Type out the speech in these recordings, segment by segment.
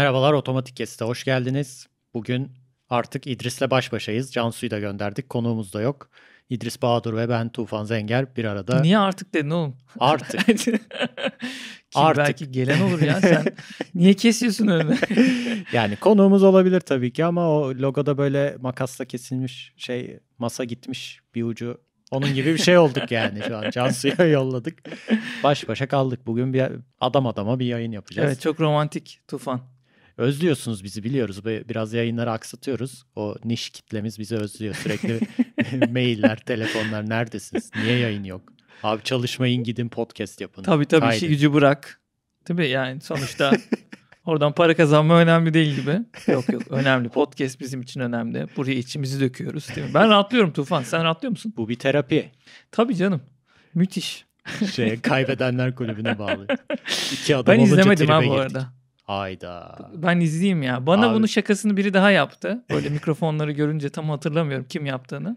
Merhabalar Otomatik Kesit'e hoş geldiniz. Bugün artık İdris'le baş başayız. Cansu'yu da gönderdik. Konuğumuz da yok. İdris Bahadur ve ben Tufan Zenger bir arada. Niye artık dedin oğlum? Artık. Kim artık. belki gelen olur ya sen. Niye kesiyorsun öyle? yani konuğumuz olabilir tabii ki ama o logoda böyle makasla kesilmiş şey masa gitmiş bir ucu onun gibi bir şey olduk yani şu an. Cansu'ya yolladık. Baş başa kaldık. Bugün bir adam adama bir yayın yapacağız. Evet çok romantik Tufan. Özlüyorsunuz bizi biliyoruz. Biraz yayınları aksatıyoruz. O niş kitlemiz bizi özlüyor. Sürekli mailler, telefonlar neredesiniz? Niye yayın yok? Abi çalışmayın gidin podcast yapın. Tabii tabii Haydi. işi gücü bırak. Tabii yani sonuçta oradan para kazanma önemli değil gibi. Yok yok önemli. Podcast bizim için önemli. Buraya içimizi döküyoruz değil mi? Ben rahatlıyorum Tufan. Sen rahatlıyor musun? Bu bir terapi. Tabii canım. Müthiş. Şey kaybedenler kulübüne bağlı. İki adam ben izlemedim ha bu arada. Hayda. Ben izleyeyim ya. Bana Abi. bunu şakasını biri daha yaptı. Böyle mikrofonları görünce tam hatırlamıyorum kim yaptığını.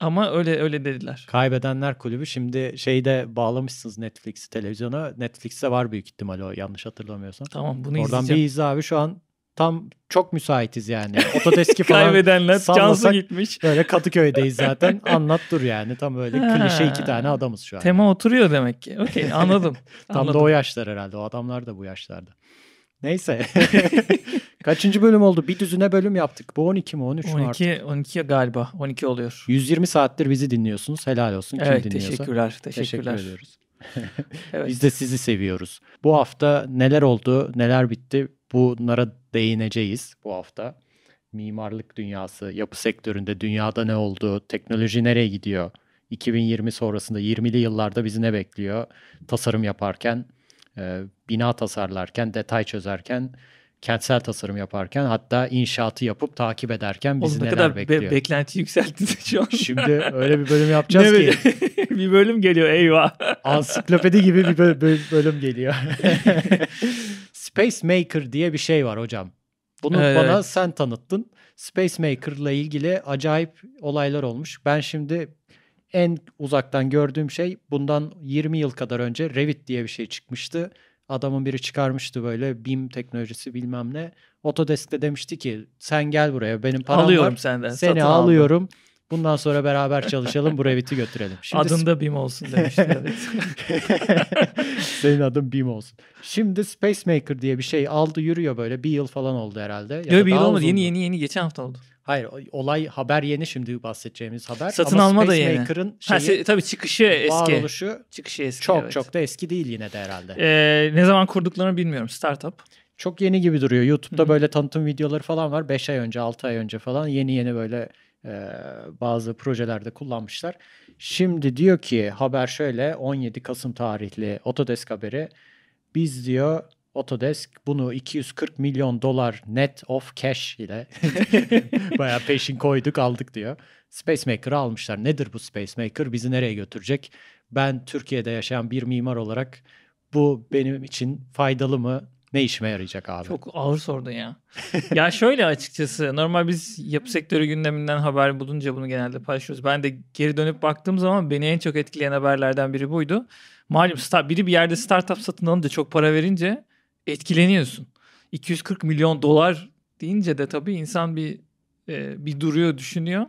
Ama öyle öyle dediler. Kaybedenler Kulübü şimdi şeyde bağlamışsınız Netflix'i televizyona. Netflix'te var büyük ihtimal o yanlış hatırlamıyorsam. Tamam bunu Oradan izleyeceğim. Oradan bir izle abi şu an tam çok müsaitiz yani. Otodesk'i falan Kaybedenler cansı gitmiş. Böyle Kadıköy'deyiz zaten. Anlat dur yani. Tam böyle klişe iki tane adamız şu an. Tema oturuyor demek ki. Okey anladım. tam anladım. da o yaşlar herhalde. O adamlar da bu yaşlarda. Neyse. Kaçıncı bölüm oldu? Bir düzüne bölüm yaptık. Bu 12 mi 13 mü 12, artık? 12 galiba. 12 oluyor. 120 saattir bizi dinliyorsunuz. Helal olsun. Kim evet, dinliyorsa. Teşekkürler. Teşekkürler. Teşekkür ediyoruz. evet. Biz de sizi seviyoruz. Bu hafta neler oldu, neler bitti bunlara değineceğiz bu hafta. Mimarlık dünyası, yapı sektöründe dünyada ne oldu, teknoloji nereye gidiyor? 2020 sonrasında 20'li yıllarda bizi ne bekliyor tasarım yaparken? Ee, bina tasarlarken, detay çözerken, kentsel tasarım yaparken hatta inşaatı yapıp takip ederken bizi Oğlum, neler kadar bekliyor. Be- beklenti yükseltti şu an. Şimdi öyle bir bölüm yapacağız ki. bir bölüm geliyor eyvah. Ansiklopedi gibi bir bölüm geliyor. Space Maker diye bir şey var hocam. Bunu evet. bana sen tanıttın. Space Maker ile ilgili acayip olaylar olmuş. Ben şimdi en uzaktan gördüğüm şey bundan 20 yıl kadar önce Revit diye bir şey çıkmıştı. Adamın biri çıkarmıştı böyle BIM teknolojisi bilmem ne. Autodesk'te demişti ki sen gel buraya benim param alıyorum var. Senden, seni alıyorum. Aldım. Bundan sonra beraber çalışalım bu Revit'i götürelim. Şimdi Adın da BIM olsun demişti. Senin adın BIM olsun. Şimdi Space Maker diye bir şey aldı yürüyor böyle. Bir yıl falan oldu herhalde. Ya Yok bir yıl olmadı. Yeni yeni yeni geçen hafta oldu. Hayır olay haber yeni şimdi bahsedeceğimiz haber. Satın Ama alma Space da yeni. Maker'ın şeyi, ha, se- tabii çıkışı eski. Varoluşu çıkışı eski, çok evet. çok da eski değil yine de herhalde. Ee, ne zaman kurduklarını bilmiyorum. Startup çok yeni gibi duruyor. YouTube'da Hı-hı. böyle tanıtım videoları falan var. 5 ay önce, 6 ay önce falan yeni yeni böyle e, bazı projelerde kullanmışlar. Şimdi diyor ki haber şöyle 17 Kasım tarihli Autodesk haberi. Biz diyor Autodesk bunu 240 milyon dolar net of cash ile bayağı peşin koyduk aldık diyor. Space Spacemaker'ı almışlar. Nedir bu Space Maker? Bizi nereye götürecek? Ben Türkiye'de yaşayan bir mimar olarak bu benim için faydalı mı? ne işime yarayacak abi? Çok ağır sordun ya. ya şöyle açıkçası normal biz yapı sektörü gündeminden haber bulunca bunu genelde paylaşıyoruz. Ben de geri dönüp baktığım zaman beni en çok etkileyen haberlerden biri buydu. Malum biri bir yerde startup satın alınca çok para verince etkileniyorsun. 240 milyon dolar deyince de tabii insan bir e, bir duruyor, düşünüyor.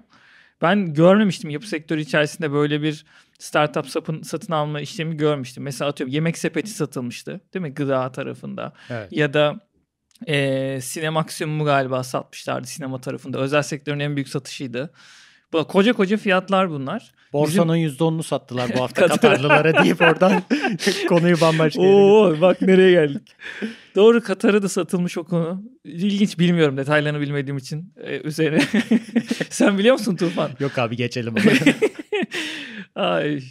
Ben görmemiştim yapı sektörü içerisinde böyle bir startup sapın, satın alma işlemi görmüştüm. Mesela atıyorum yemek sepeti satılmıştı değil mi gıda tarafında evet. ya da e, Cinemaximum'u galiba satmışlardı sinema tarafında. Özel sektörün en büyük satışıydı. Bu koca koca fiyatlar bunlar. Borsanın Bizim... %10'unu sattılar bu hafta Katarlılara deyip oradan konuyu bambaşka Oo bak nereye geldik. Doğru Katar'a da satılmış o konu. İlginç bilmiyorum detaylarını bilmediğim için. Ee, üzerine. Sen biliyor musun Tufan? Yok abi geçelim. Ay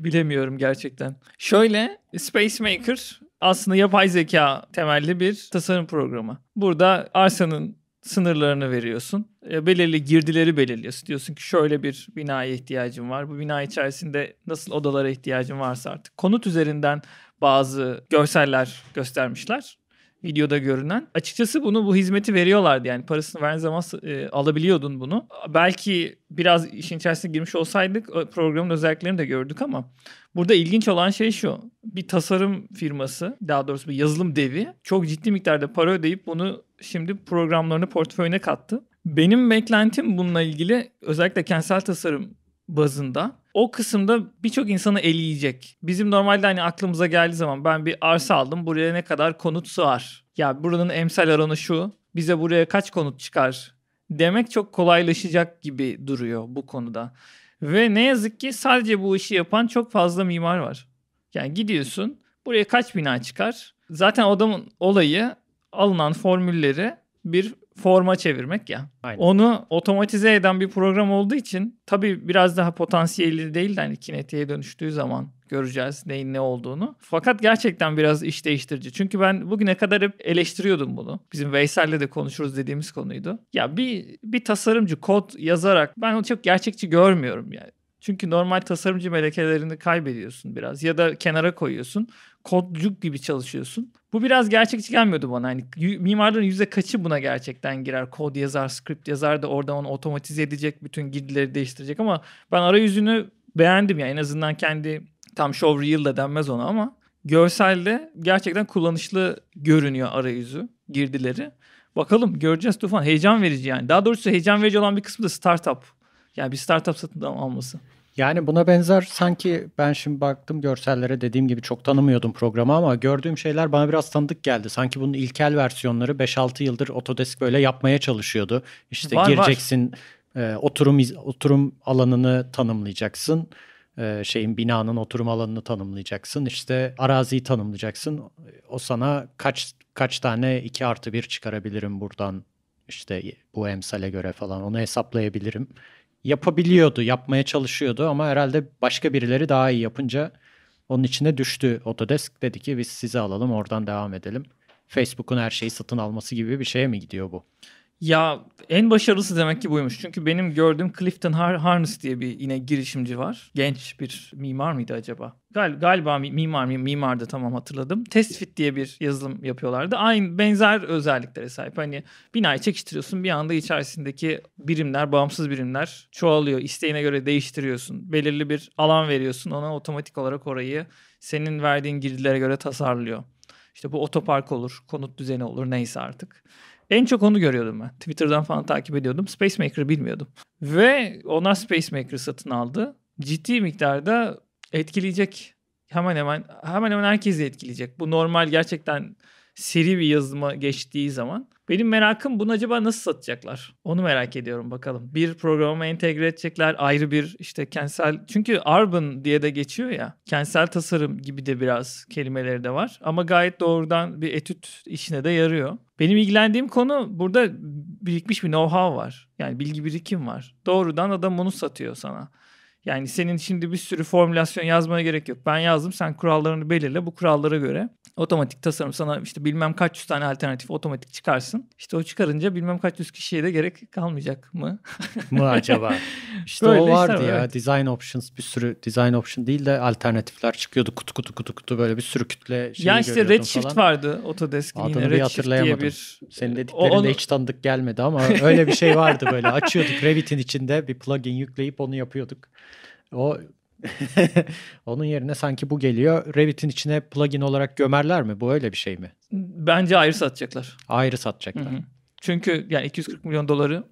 bilemiyorum gerçekten. Şöyle Space Maker aslında yapay zeka temelli bir tasarım programı. Burada arsanın sınırlarını veriyorsun. E, belirli girdileri belirliyorsun. Diyorsun ki şöyle bir binaya ihtiyacım var. Bu bina içerisinde nasıl odalara ihtiyacım varsa artık. Konut üzerinden bazı görseller göstermişler videoda görünen. Açıkçası bunu bu hizmeti veriyorlardı yani parasını verdiğin zaman e, alabiliyordun bunu. Belki biraz işin içerisine girmiş olsaydık programın özelliklerini de gördük ama burada ilginç olan şey şu. Bir tasarım firması daha doğrusu bir yazılım devi çok ciddi miktarda para ödeyip bunu şimdi programlarını portföyüne kattı. Benim beklentim bununla ilgili özellikle kentsel tasarım bazında o kısımda birçok insanı eleyecek. Bizim normalde hani aklımıza geldiği zaman ben bir arsa aldım buraya ne kadar konut sığar? Ya buranın emsal aranı şu bize buraya kaç konut çıkar demek çok kolaylaşacak gibi duruyor bu konuda. Ve ne yazık ki sadece bu işi yapan çok fazla mimar var. Yani gidiyorsun buraya kaç bina çıkar? Zaten adamın olayı alınan formülleri bir forma çevirmek ya. Aynen. Onu otomatize eden bir program olduğu için tabii biraz daha potansiyeli değil de hani kinetiğe dönüştüğü zaman göreceğiz neyin ne olduğunu. Fakat gerçekten biraz iş değiştirici. Çünkü ben bugüne kadar hep eleştiriyordum bunu. Bizim Veysel'le de konuşuruz dediğimiz konuydu. Ya bir bir tasarımcı kod yazarak ben onu çok gerçekçi görmüyorum yani. Çünkü normal tasarımcı melekelerini kaybediyorsun biraz ya da kenara koyuyorsun. Kodcuk gibi çalışıyorsun. Bu biraz gerçekçi gelmiyordu bana. Hani mimarların yüzde kaçı buna gerçekten girer? Kod yazar, script yazar da orada onu otomatize edecek, bütün girdileri değiştirecek ama ben arayüzünü beğendim ya. Yani. En azından kendi tam showreel da denmez ona ama görselde gerçekten kullanışlı görünüyor arayüzü, girdileri. Bakalım göreceğiz Tufan. Heyecan verici yani. Daha doğrusu heyecan verici olan bir kısmı da startup. Yani bir startup satın alması. Yani buna benzer sanki ben şimdi baktım görsellere dediğim gibi çok tanımıyordum programı ama gördüğüm şeyler bana biraz tanıdık geldi. Sanki bunun ilkel versiyonları 5-6 yıldır Autodesk böyle yapmaya çalışıyordu. İşte var, gireceksin var. E, oturum oturum alanını tanımlayacaksın. E, şeyin binanın oturum alanını tanımlayacaksın. İşte araziyi tanımlayacaksın. O sana kaç kaç tane 2 artı 1 çıkarabilirim buradan işte bu emsale göre falan onu hesaplayabilirim yapabiliyordu, yapmaya çalışıyordu ama herhalde başka birileri daha iyi yapınca onun içine düştü Autodesk. Dedi ki biz sizi alalım oradan devam edelim. Facebook'un her şeyi satın alması gibi bir şeye mi gidiyor bu? Ya en başarılısı demek ki buymuş. Çünkü benim gördüğüm Clifton Har- Harness diye bir yine girişimci var. Genç bir mimar mıydı acaba? Gal galiba mimar mı? Mimardı tamam hatırladım. Testfit diye bir yazılım yapıyorlardı. Aynı benzer özelliklere sahip. Hani binayı çekiştiriyorsun bir anda içerisindeki birimler, bağımsız birimler çoğalıyor. İsteğine göre değiştiriyorsun. Belirli bir alan veriyorsun. Ona otomatik olarak orayı senin verdiğin girdilere göre tasarlıyor. İşte bu otopark olur, konut düzeni olur neyse artık. En çok onu görüyordum ben. Twitter'dan falan takip ediyordum. Space Maker'ı bilmiyordum. Ve onlar Space Maker'ı satın aldı. Ciddi miktarda etkileyecek. Hemen hemen hemen hemen herkesi etkileyecek. Bu normal gerçekten seri bir yazılıma geçtiği zaman benim merakım bunu acaba nasıl satacaklar? Onu merak ediyorum bakalım. Bir programa entegre edecekler ayrı bir işte kentsel çünkü urban diye de geçiyor ya. Kentsel tasarım gibi de biraz kelimeleri de var ama gayet doğrudan bir etüt işine de yarıyor. Benim ilgilendiğim konu burada birikmiş bir know-how var. Yani bilgi birikim var. Doğrudan adam bunu satıyor sana. Yani senin şimdi bir sürü formülasyon yazmaya gerek yok. Ben yazdım sen kurallarını belirle bu kurallara göre otomatik tasarım sana işte bilmem kaç yüz tane alternatif otomatik çıkarsın. İşte o çıkarınca bilmem kaç yüz kişiye de gerek kalmayacak mı? mı acaba? İşte böyle o vardı işte, ya. Evet. Design options bir sürü design option değil de alternatifler çıkıyordu kutu kutu kutu kutu böyle bir sürü kütle şeyi Ya işte Redshift falan. vardı Autodesk'in Adını yine bir Redshift diye bir. Senin dediklerinde onu... hiç tanıdık gelmedi ama öyle bir şey vardı böyle. Açıyorduk Revit'in içinde bir plugin yükleyip onu yapıyorduk. O Onun yerine sanki bu geliyor. Revit'in içine plugin olarak gömerler mi? Bu öyle bir şey mi? Bence ayrı satacaklar. Ayrı satacaklar. Hı hı. Çünkü yani 240 milyon doları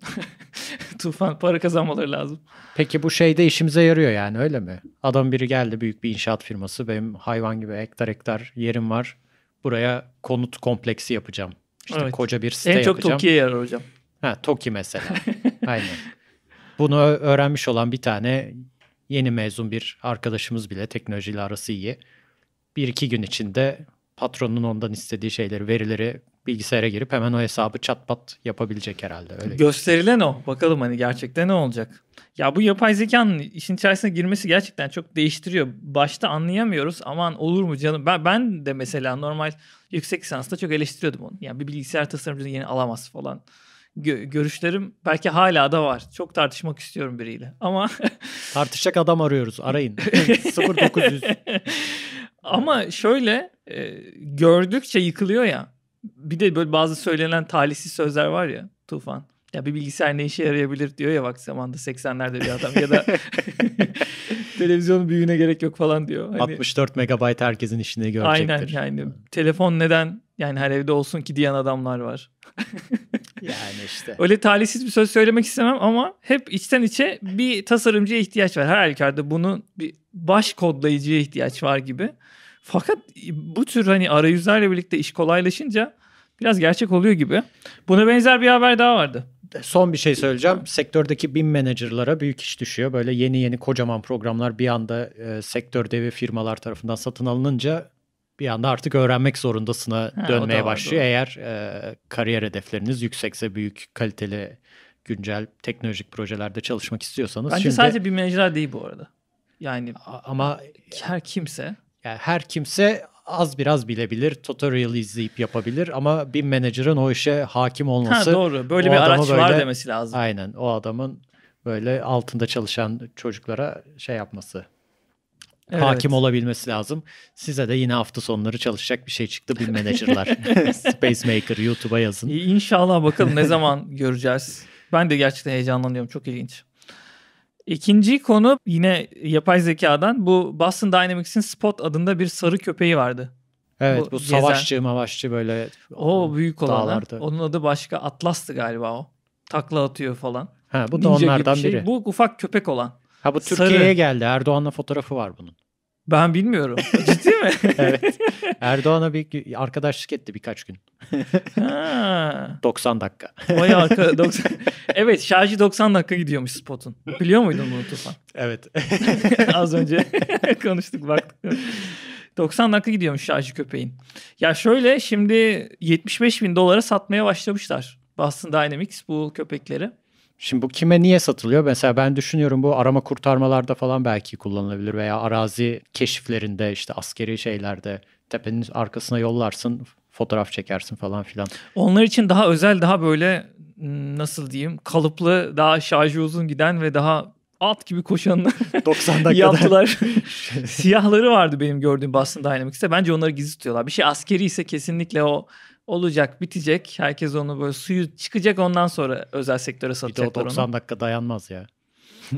tufan para kazanmaları lazım. Peki bu şeyde işimize yarıyor yani öyle mi? Adam biri geldi büyük bir inşaat firması. Benim hayvan gibi hektar hektar yerim var. Buraya konut kompleksi yapacağım. İşte evet. koca bir site yapacağım. En çok yapacağım. Toki'ye yarar hocam. Ha Toki mesela. Aynen. Bunu öğrenmiş olan bir tane yeni mezun bir arkadaşımız bile teknolojiyle arası iyi. Bir iki gün içinde patronun ondan istediği şeyleri, verileri bilgisayara girip hemen o hesabı çat pat yapabilecek herhalde. Öyle Gösterilen gibi. o. Bakalım hani gerçekten ne olacak? Ya bu yapay zekanın işin içerisine girmesi gerçekten çok değiştiriyor. Başta anlayamıyoruz. Aman olur mu canım? Ben, ben de mesela normal yüksek lisansta çok eleştiriyordum onu. Yani bir bilgisayar tasarımcısı yeni alamaz falan gö- görüşlerim belki hala da var. Çok tartışmak istiyorum biriyle ama... Tartışacak adam arıyoruz arayın. 0900. ama şöyle e, gördükçe yıkılıyor ya. Bir de böyle bazı söylenen talihsiz sözler var ya Tufan. Ya bir bilgisayar ne işe yarayabilir diyor ya bak zamanda 80'lerde bir adam ya da televizyonun büyüğüne gerek yok falan diyor. Hani, 64 megabayt herkesin işine görecektir. Aynen yani telefon neden yani her evde olsun ki diyen adamlar var. Yani işte. Öyle talihsiz bir söz söylemek istemem ama hep içten içe bir tasarımcıya ihtiyaç var. Her halükarda bunun bir baş kodlayıcıya ihtiyaç var gibi. Fakat bu tür hani arayüzlerle birlikte iş kolaylaşınca biraz gerçek oluyor gibi. Buna benzer bir haber daha vardı. Son bir şey söyleyeceğim. Sektördeki bin menajerlara büyük iş düşüyor. Böyle yeni yeni kocaman programlar bir anda e, sektör devi firmalar tarafından satın alınınca bir anda artık öğrenmek zorundasına ha, dönmeye var, başlıyor. Doğru. Eğer e, kariyer hedefleriniz yüksekse büyük kaliteli güncel teknolojik projelerde çalışmak istiyorsanız. Bence şimdi... sadece bir mecra değil bu arada. Yani ama her kimse. Yani her kimse az biraz bilebilir, tutorial izleyip yapabilir ama bir menajerin o işe hakim olması. Ha, doğru. Böyle bir araç böyle, var demesi lazım. Aynen. O adamın böyle altında çalışan çocuklara şey yapması, Evet. Hakim olabilmesi lazım. Size de yine hafta sonları çalışacak bir şey çıktı bir menajerler. Space Maker YouTube'a yazın. İnşallah bakalım ne zaman göreceğiz. Ben de gerçekten heyecanlanıyorum. Çok ilginç. İkinci konu yine yapay zekadan. Bu Boston Dynamics'in Spot adında bir sarı köpeği vardı. Evet o bu savaşçı mavaşçı böyle. O büyük olan. Onun adı başka Atlas'tı galiba o. Takla atıyor falan. Ha, bu da Ninja onlardan şey. biri. Bu ufak köpek olan. Ha bu Türkiye'ye geldi. Erdoğan'la fotoğrafı var bunun. Ben bilmiyorum. Ciddi mi? evet. Erdoğan'a bir arkadaşlık etti birkaç gün. Ha. 90 dakika. Vay arka 90. Evet şarjı 90 dakika gidiyormuş spotun. Biliyor muydun bunu Tufan? Evet. Az önce konuştuk baktık. 90 dakika gidiyormuş şarjı köpeğin. Ya şöyle şimdi 75 bin dolara satmaya başlamışlar Boston Dynamics bu köpekleri. Şimdi bu kime niye satılıyor? Mesela ben düşünüyorum bu arama kurtarmalarda falan belki kullanılabilir veya arazi keşiflerinde işte askeri şeylerde tepenin arkasına yollarsın fotoğraf çekersin falan filan. Onlar için daha özel daha böyle hmm, nasıl diyeyim kalıplı daha şarjı uzun giden ve daha at gibi koşanlar 90 yaptılar. Siyahları vardı benim gördüğüm Boston Dynamics'te. Bence onları gizli tutuyorlar. Bir şey askeri ise kesinlikle o olacak, bitecek. Herkes onu böyle suyu çıkacak ondan sonra özel sektöre satacaklar onu. 90 dakika dayanmaz ya.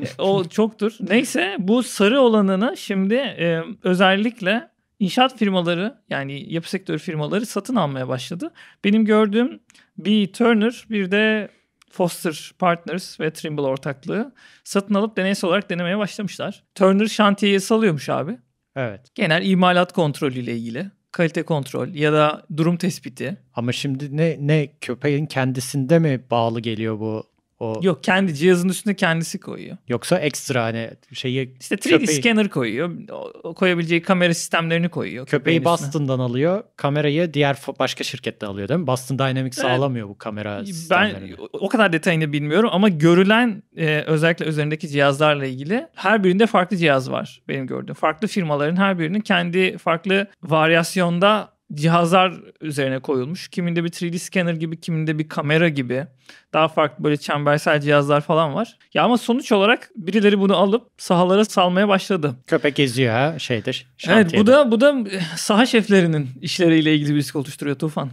E, o çoktur. Neyse bu sarı olanını şimdi e, özellikle inşaat firmaları yani yapı sektörü firmaları satın almaya başladı. Benim gördüğüm bir Turner bir de Foster Partners ve Trimble ortaklığı satın alıp deneysel olarak denemeye başlamışlar. Turner şantiyeyi salıyormuş abi. Evet. Genel imalat kontrolüyle ilgili kalite kontrol ya da durum tespiti. Ama şimdi ne ne köpeğin kendisinde mi bağlı geliyor bu o... Yok kendi cihazın üstüne kendisi koyuyor. Yoksa ekstra hani şeyi... İşte 3D köpeği... scanner koyuyor. O, koyabileceği kamera sistemlerini koyuyor. Köpeği Boston'dan alıyor. Kamerayı diğer başka şirkette alıyor değil mi? Boston Dynamics evet. sağlamıyor bu kamera ben sistemlerini. Ben o kadar detayını bilmiyorum ama görülen e, özellikle üzerindeki cihazlarla ilgili her birinde farklı cihaz var benim gördüğüm. Farklı firmaların her birinin kendi farklı varyasyonda cihazlar üzerine koyulmuş. Kiminde bir 3D scanner gibi, kiminde bir kamera gibi. Daha farklı böyle çembersel cihazlar falan var. Ya ama sonuç olarak birileri bunu alıp sahalara salmaya başladı. Köpek geziyor ha şeydir. Şantiyede. Evet bu da bu da eh, saha şeflerinin işleriyle ilgili bir risk oluşturuyor Tufan.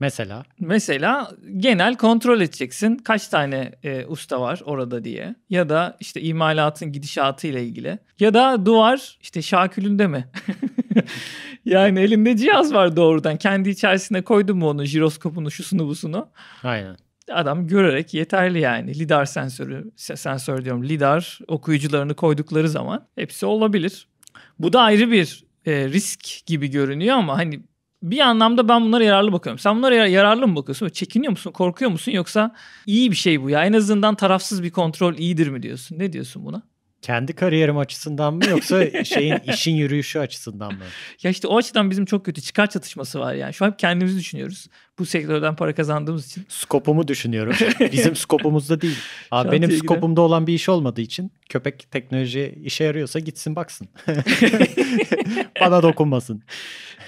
Mesela? Mesela genel kontrol edeceksin kaç tane e, usta var orada diye. Ya da işte imalatın gidişatı ile ilgili. Ya da duvar işte Şakül'ünde mi? yani elinde cihaz var doğrudan. Kendi içerisine koydun mu onu jiroskopunu şusunu busunu. Aynen. Adam görerek yeterli yani. Lidar sensörü, sensör diyorum lidar okuyucularını koydukları zaman hepsi olabilir. Bu da ayrı bir e, risk gibi görünüyor ama hani bir anlamda ben bunlara yararlı bakıyorum. Sen bunlara yararlı mı bakıyorsun? Çekiniyor musun? Korkuyor musun? Yoksa iyi bir şey bu ya. En azından tarafsız bir kontrol iyidir mi diyorsun? Ne diyorsun buna? Kendi kariyerim açısından mı yoksa şeyin işin yürüyüşü açısından mı? Ya işte o açıdan bizim çok kötü çıkar çatışması var yani. Şu an kendimizi düşünüyoruz. Bu sektörden para kazandığımız için. Skopumu düşünüyorum. Bizim skopumuzda değil. Abi benim skopumda olan bir iş olmadığı için köpek teknoloji işe yarıyorsa gitsin baksın. Bana dokunmasın.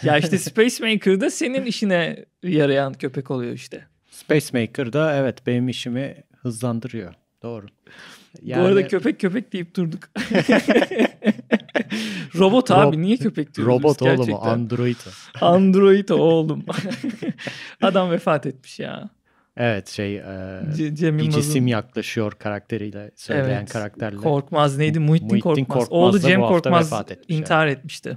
ya işte Space Maker'da senin işine yarayan köpek oluyor işte. Space Maker'da evet benim işimi hızlandırıyor. Doğru. Yani... Bu arada köpek köpek deyip durduk. robot abi niye köpek diyoruz Robot gerçekten? oğlum Android Android oğlum. Adam vefat etmiş ya. Evet şey e, C- bir cisim yaklaşıyor karakteriyle söyleyen evet. karakterle. Korkmaz neydi? Muhittin, Muhittin Korkmaz. Korkmaz. Oğlu Cem Korkmaz intihar yani. etmişti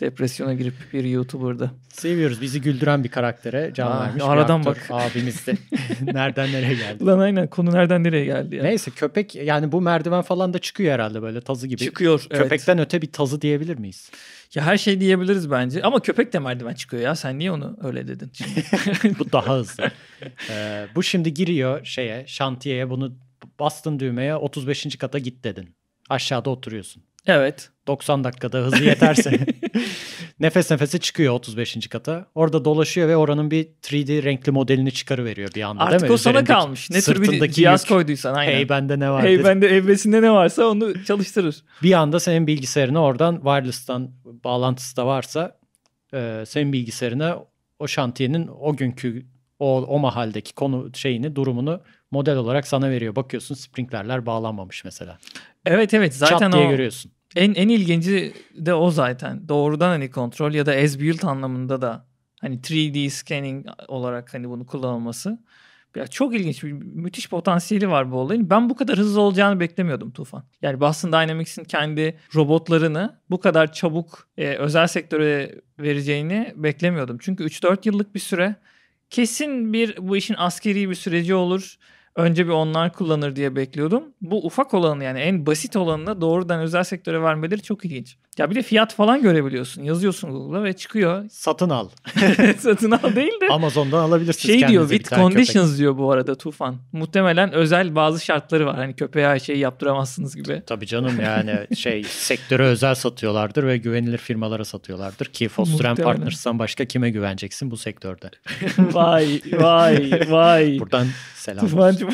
depresyona girip bir YouTuber'da. Seviyoruz. Bizi güldüren bir karaktere can Aa, vermiş. Aradan bak. Abimiz de nereden nereye geldi? Lan aynen konu nereden nereye geldi ya. Neyse köpek yani bu merdiven falan da çıkıyor herhalde böyle tazı gibi. Çıkıyor. Köpekten öte bir tazı diyebilir miyiz? Ya her şey diyebiliriz bence. Ama köpek de merdiven çıkıyor ya. Sen niye onu öyle dedin? bu daha hızlı. ee, bu şimdi giriyor şeye şantiyeye bunu bastın düğmeye 35. kata git dedin. Aşağıda oturuyorsun. Evet. 90 dakikada hızı yeterse nefes nefese çıkıyor 35. kata. Orada dolaşıyor ve oranın bir 3D renkli modelini çıkarıveriyor bir anda Artık değil mi? Artık o sana kalmış. Ne tür bir cihaz yük, koyduysan aynen. Hey bende ne var? Hey bende evresinde ne varsa onu çalıştırır. bir anda senin bilgisayarına oradan wireless'tan bağlantısı da varsa e, senin bilgisayarına o şantiyenin o günkü o, o mahaldeki konu şeyini durumunu model olarak sana veriyor. Bakıyorsun sprinklerler bağlanmamış mesela. Evet evet zaten Çat diye o görüyorsun. En en ilginci de o zaten. Doğrudan hani kontrol ya da as built anlamında da hani 3D scanning olarak hani bunu kullanılması. Ya çok ilginç bir müthiş potansiyeli var bu olayın. Ben bu kadar hızlı olacağını beklemiyordum Tufan. Yani Boston Dynamics'in kendi robotlarını bu kadar çabuk e, özel sektöre vereceğini beklemiyordum. Çünkü 3-4 yıllık bir süre kesin bir bu işin askeri bir süreci olur Önce bir onlar kullanır diye bekliyordum. Bu ufak olanı yani en basit olanını doğrudan özel sektöre vermeleri çok ilginç. Ya bir de fiyat falan görebiliyorsun. Yazıyorsun Google'a ve çıkıyor. Satın al. Satın al değil de. Amazon'dan alabilirsiniz Şey diyor with conditions köpek. diyor bu arada Tufan. Muhtemelen özel bazı şartları var. Hani köpeğe her şeyi yaptıramazsınız gibi. Tabii canım yani şey sektöre özel satıyorlardır ve güvenilir firmalara satıyorlardır. Ki Foster Partners'tan başka kime güveneceksin bu sektörde? vay vay vay. Buradan selam Tufancım.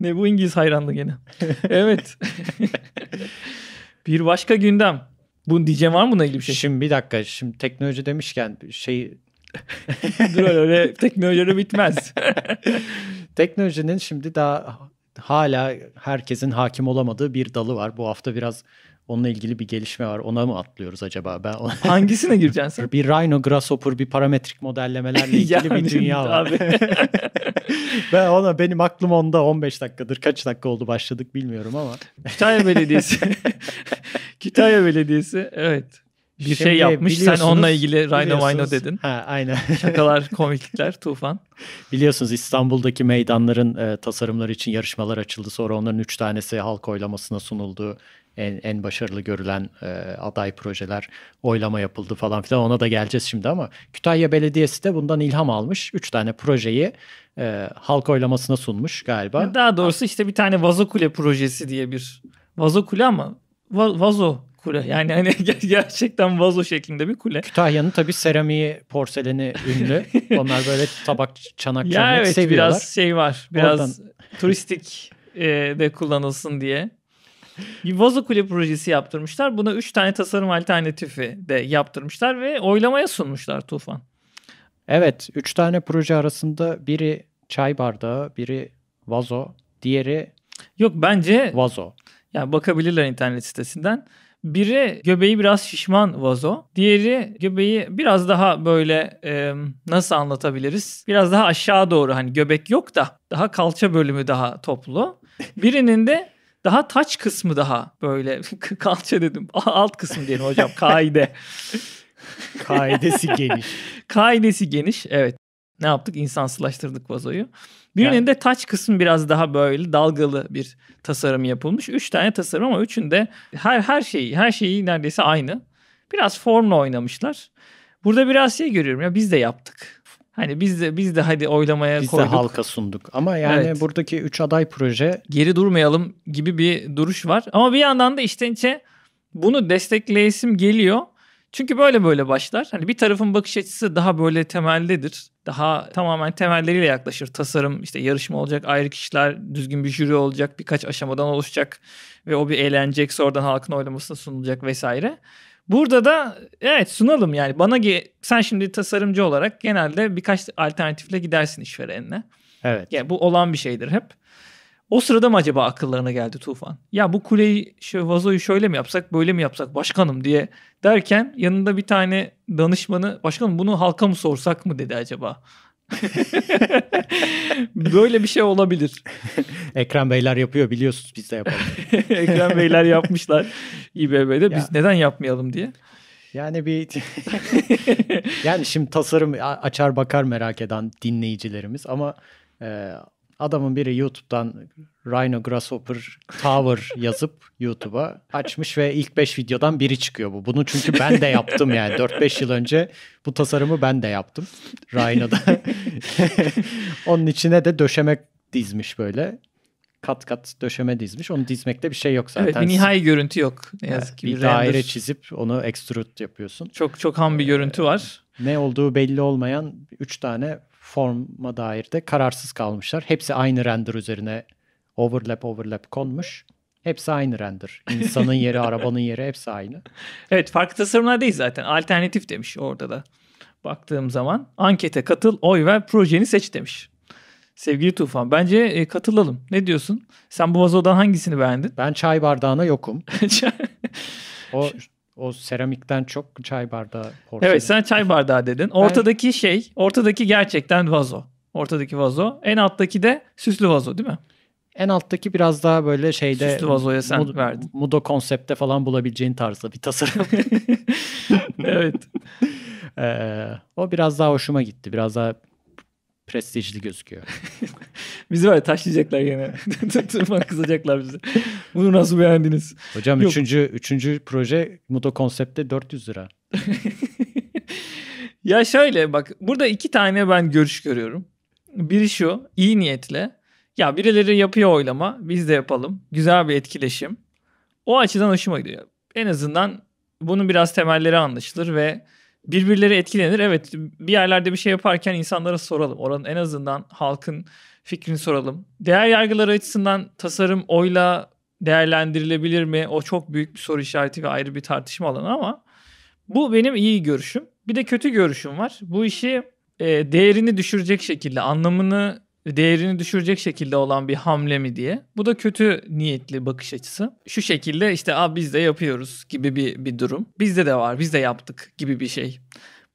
ne bu İngiliz hayranlığı gene. evet. Bir başka gündem. Bunu diyeceğim var mı buna ilgili bir şey? Şimdi bir dakika. Şimdi teknoloji demişken şey... Dur öyle teknoloji bitmez. Teknolojinin şimdi daha hala herkesin hakim olamadığı bir dalı var. Bu hafta biraz Onunla ilgili bir gelişme var. Ona mı atlıyoruz acaba? Ben Hangisine gireceksin sen? bir Rhino Grasshopper, bir parametrik modellemelerle ilgili yani, bir dünya var. Abi. ben ona benim aklım onda 15 dakikadır. Kaç dakika oldu başladık bilmiyorum ama. Kütahya Belediyesi. Kütahya Belediyesi evet. Bir şey Şimdi şey yapmış. Sen onunla ilgili Rhino Vino dedin. Ha, aynen. Şakalar, komiklikler, tufan. Biliyorsunuz İstanbul'daki meydanların e, tasarımları için yarışmalar açıldı. Sonra onların üç tanesi halk oylamasına sunuldu en, en başarılı görülen e, aday projeler oylama yapıldı falan filan ona da geleceğiz şimdi ama Kütahya Belediyesi de bundan ilham almış. Üç tane projeyi e, halk oylamasına sunmuş galiba. Daha doğrusu işte bir tane vazo kule projesi diye bir vazo kule ama va- vazo kule. Yani hani gerçekten vazo şeklinde bir kule. Kütahya'nın tabi seramiği, porseleni ünlü. Onlar böyle tabak, çanak, ya çanak evet, seviyorlar. Biraz şey var. Biraz Oradan... turistik e, de kullanılsın diye bir vazo kule projesi yaptırmışlar. Buna 3 tane tasarım alternatifi de yaptırmışlar ve oylamaya sunmuşlar Tufan. Evet, 3 tane proje arasında biri çay bardağı, biri vazo, diğeri Yok bence vazo. Yani bakabilirler internet sitesinden. Biri göbeği biraz şişman vazo. Diğeri göbeği biraz daha böyle e, nasıl anlatabiliriz? Biraz daha aşağı doğru hani göbek yok da daha kalça bölümü daha toplu. Birinin de daha taç kısmı daha böyle kalça dedim. Alt kısmı diyelim hocam kaide. Kaidesi geniş. Kaidesi geniş evet. Ne yaptık? İnsansılaştırdık vazoyu. Birinin yani. de taç kısmı biraz daha böyle dalgalı bir tasarım yapılmış. Üç tane tasarım ama üçünde her her şeyi her şeyi neredeyse aynı. Biraz formla oynamışlar. Burada biraz şey görüyorum ya biz de yaptık Hani biz de biz de hadi oylamaya biz koyduk. Biz de halka sunduk. Ama yani evet. buradaki 3 aday proje geri durmayalım gibi bir duruş var. Ama bir yandan da işte içe bunu destekleyesim geliyor. Çünkü böyle böyle başlar. Hani bir tarafın bakış açısı daha böyle temeldedir. Daha tamamen temelleriyle yaklaşır. Tasarım, işte yarışma olacak, ayrı kişiler, düzgün bir jüri olacak, birkaç aşamadan oluşacak ve o bir eğlenecek, oradan halkın oylamasına sunulacak vesaire. Burada da evet sunalım yani bana ge- sen şimdi tasarımcı olarak genelde birkaç alternatifle gidersin işverenine. Evet. Yani bu olan bir şeydir hep. O sırada mı acaba akıllarına geldi Tufan? Ya bu kuleyi, şu vazoyu şöyle mi yapsak, böyle mi yapsak başkanım diye derken yanında bir tane danışmanı başkanım bunu halka mı sorsak mı dedi acaba Böyle bir şey olabilir. Ekrem Beyler yapıyor biliyorsunuz biz de yapalım. Ekrem Beyler yapmışlar İBB'de ya. biz neden yapmayalım diye. Yani bir yani şimdi tasarım açar bakar merak eden dinleyicilerimiz ama e, Adamın biri YouTube'dan Rhino Grasshopper Tower yazıp YouTube'a açmış ve ilk 5 videodan biri çıkıyor bu. Bunu çünkü ben de yaptım yani 4-5 yıl önce bu tasarımı ben de yaptım Rhino'da. Onun içine de döşeme dizmiş böyle kat kat döşeme dizmiş. Onu dizmekte bir şey yok zaten. Evet, bir nihai görüntü yok ne yazık ki. Bir, bir daire render. çizip onu extrude yapıyorsun. Çok çok ham bir görüntü ee, var. Ne olduğu belli olmayan 3 tane forma dair de kararsız kalmışlar. Hepsi aynı render üzerine overlap overlap konmuş. Hepsi aynı render. İnsanın yeri, arabanın yeri hepsi aynı. Evet farklı tasarımlar değil zaten. Alternatif demiş orada da. Baktığım zaman ankete katıl, oy ver, projeni seç demiş. Sevgili Tufan bence e, katılalım. Ne diyorsun? Sen bu vazodan hangisini beğendin? Ben çay bardağına yokum. o o seramikten çok çay bardağı porselen. Evet sen çay bardağı dedin. Ortadaki ben... şey, ortadaki gerçekten vazo. Ortadaki vazo. En alttaki de süslü vazo değil mi? En alttaki biraz daha böyle şeyde süslü vazoya sen mud, verdin. Mudo konsepte falan bulabileceğin tarzda bir tasarım. evet. ee, o biraz daha hoşuma gitti. Biraz daha prestijli gözüküyor. bizi böyle taşlayacaklar yine. Tırman kızacaklar bizi. Bunu nasıl beğendiniz? Hocam Yok. üçüncü, üçüncü proje Moto Konsept'te 400 lira. ya şöyle bak burada iki tane ben görüş görüyorum. Biri şu iyi niyetle ya birileri yapıyor oylama biz de yapalım. Güzel bir etkileşim. O açıdan hoşuma gidiyor. En azından bunun biraz temelleri anlaşılır ve birbirleri etkilenir. Evet bir yerlerde bir şey yaparken insanlara soralım. Oranın en azından halkın fikrini soralım. Değer yargıları açısından tasarım oyla değerlendirilebilir mi? O çok büyük bir soru işareti ve ayrı bir tartışma alanı ama bu benim iyi görüşüm. Bir de kötü görüşüm var. Bu işi e, değerini düşürecek şekilde, anlamını değerini düşürecek şekilde olan bir hamle mi diye. Bu da kötü niyetli bakış açısı. Şu şekilde işte Aa, biz de yapıyoruz gibi bir, bir durum. Bizde de var biz de yaptık gibi bir şey.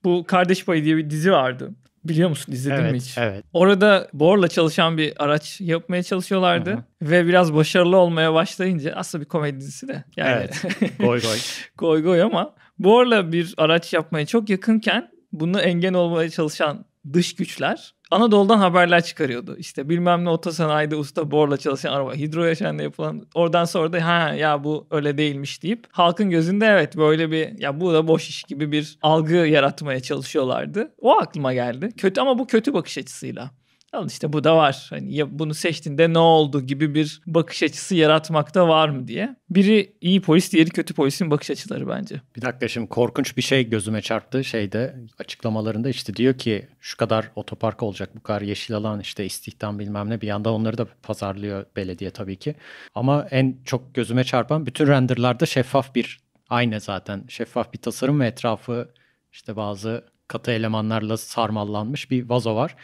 Bu Kardeş Payı diye bir dizi vardı. Biliyor musun izledin evet, mi hiç? Evet. Orada borla çalışan bir araç yapmaya çalışıyorlardı Hı-hı. ve biraz başarılı olmaya başlayınca aslında bir komedi dizisi de. Yani evet. goy goy. goy goy ama borla bir araç yapmaya çok yakınken bunu engel olmaya çalışan dış güçler Anadolu'dan haberler çıkarıyordu. İşte bilmem ne otosanayide usta borla çalışan araba hidro yaşanında yapılan oradan sonra da ha ya bu öyle değilmiş deyip halkın gözünde evet böyle bir ya bu da boş iş gibi bir algı yaratmaya çalışıyorlardı. O aklıma geldi. Kötü ama bu kötü bakış açısıyla. Al işte bu da var. Hani ya bunu seçtiğinde ne oldu gibi bir bakış açısı yaratmakta var mı diye. Biri iyi polis, diğeri kötü polisin bakış açıları bence. Bir dakika şimdi korkunç bir şey gözüme çarptı şeyde açıklamalarında işte diyor ki şu kadar otopark olacak, bu kadar yeşil alan işte istihdam bilmem ne bir yanda onları da pazarlıyor belediye tabii ki. Ama en çok gözüme çarpan bütün renderlarda şeffaf bir aynı zaten şeffaf bir tasarım ve etrafı işte bazı katı elemanlarla sarmallanmış bir vazo var.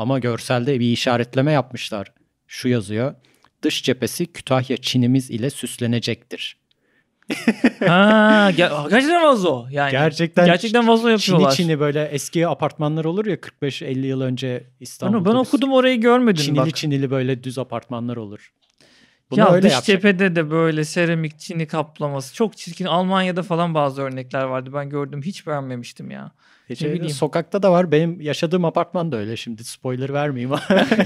Ama görselde bir işaretleme yapmışlar. Şu yazıyor. Dış cephesi Kütahya Çinimiz ile süslenecektir. ha, ger- gerçekten vazo yani. Gerçekten, gerçekten vazo yapıyorlar. Çin'i Çin'i böyle eski apartmanlar olur ya 45-50 yıl önce İstanbul'da. Ben, ben okudum orayı görmedim Çinili bak. Çinili böyle düz apartmanlar olur. Bunu ya öyle dış yapacak. cephede de böyle seramik çini kaplaması çok çirkin. Almanya'da falan bazı örnekler vardı ben gördüm hiç beğenmemiştim ya. Şeyde, sokakta da var. Benim yaşadığım apartman da öyle. Şimdi spoiler vermeyeyim.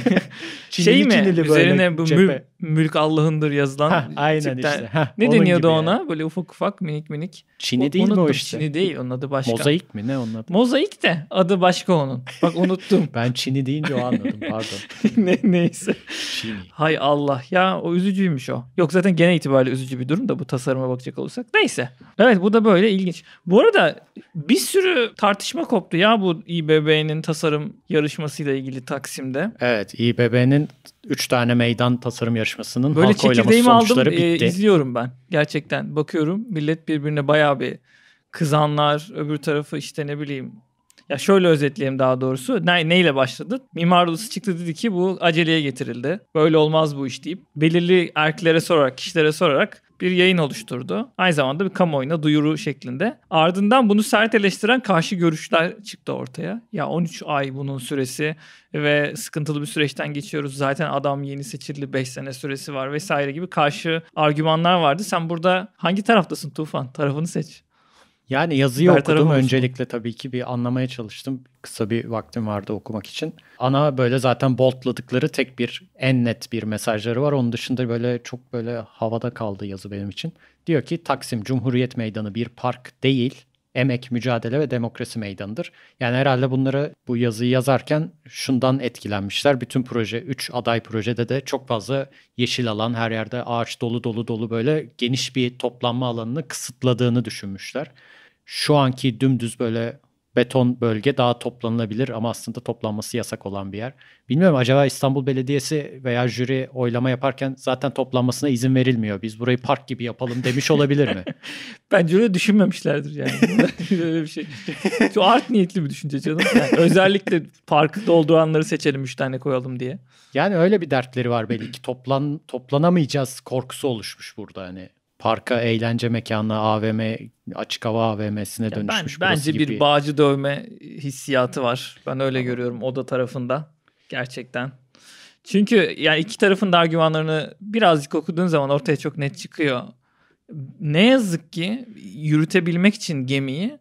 şey mi? Çinili üzerine bu mül, mülk Allah'ındır yazılan. Ha, aynen tipten. işte. Ha, ne deniyordu ona? Yani. Böyle ufak ufak minik minik. Çin'i değil unuttum. mi o işte? Çin'i değil. Onun adı başka. Mozaik mi? Ne onun adı? Mozaik de. Adı başka onun. Bak unuttum. ben Çin'i deyince o anladım. Pardon. ne, neyse. Çin. Hay Allah. Ya o üzücüymüş o. Yok zaten gene itibariyle üzücü bir durum da bu tasarıma bakacak olursak. Neyse. Evet bu da böyle ilginç. Bu arada bir sürü tartışma tartışma koptu ya bu İBB'nin tasarım yarışmasıyla ilgili Taksim'de. Evet İBB'nin 3 tane meydan tasarım yarışmasının Böyle halk oylaması sonuçları aldım, bitti. E, izliyorum ben gerçekten bakıyorum millet birbirine bayağı bir kızanlar öbür tarafı işte ne bileyim ya şöyle özetleyeyim daha doğrusu. Ne, neyle başladı? Mimar odası çıktı dedi ki bu aceleye getirildi. Böyle olmaz bu iş deyip belirli erklere sorarak, kişilere sorarak bir yayın oluşturdu. Aynı zamanda bir kamuoyuna duyuru şeklinde. Ardından bunu sert eleştiren karşı görüşler çıktı ortaya. Ya 13 ay bunun süresi ve sıkıntılı bir süreçten geçiyoruz. Zaten adam yeni seçildi 5 sene süresi var vesaire gibi karşı argümanlar vardı. Sen burada hangi taraftasın Tufan? Tarafını seç. Yani yazıyı Her okudum öncelikle tabii ki bir anlamaya çalıştım. Kısa bir vaktim vardı okumak için. Ana böyle zaten boltladıkları tek bir en net bir mesajları var. Onun dışında böyle çok böyle havada kaldı yazı benim için. Diyor ki Taksim Cumhuriyet Meydanı bir park değil. Emek, mücadele ve demokrasi meydanıdır. Yani herhalde bunlara bu yazıyı yazarken şundan etkilenmişler. Bütün proje, 3 aday projede de çok fazla yeşil alan, her yerde ağaç dolu dolu dolu böyle geniş bir toplanma alanını kısıtladığını düşünmüşler şu anki dümdüz böyle beton bölge daha toplanılabilir ama aslında toplanması yasak olan bir yer. Bilmiyorum acaba İstanbul Belediyesi veya jüri oylama yaparken zaten toplanmasına izin verilmiyor. Biz burayı park gibi yapalım demiş olabilir mi? Bence öyle düşünmemişlerdir yani. öyle bir şey. Şu art niyetli bir düşünce canım. Yani özellikle parkı dolduranları seçelim 3 tane koyalım diye. Yani öyle bir dertleri var belli ki toplan toplanamayacağız korkusu oluşmuş burada hani parka, eğlence mekanına, AVM, açık hava AVM'sine ya dönüşmüş. Ben, bence gibi. bir bağcı dövme hissiyatı var. Ben öyle görüyorum oda tarafında. Gerçekten. Çünkü yani iki tarafın da argümanlarını birazcık okuduğun zaman ortaya çok net çıkıyor. Ne yazık ki yürütebilmek için gemiyi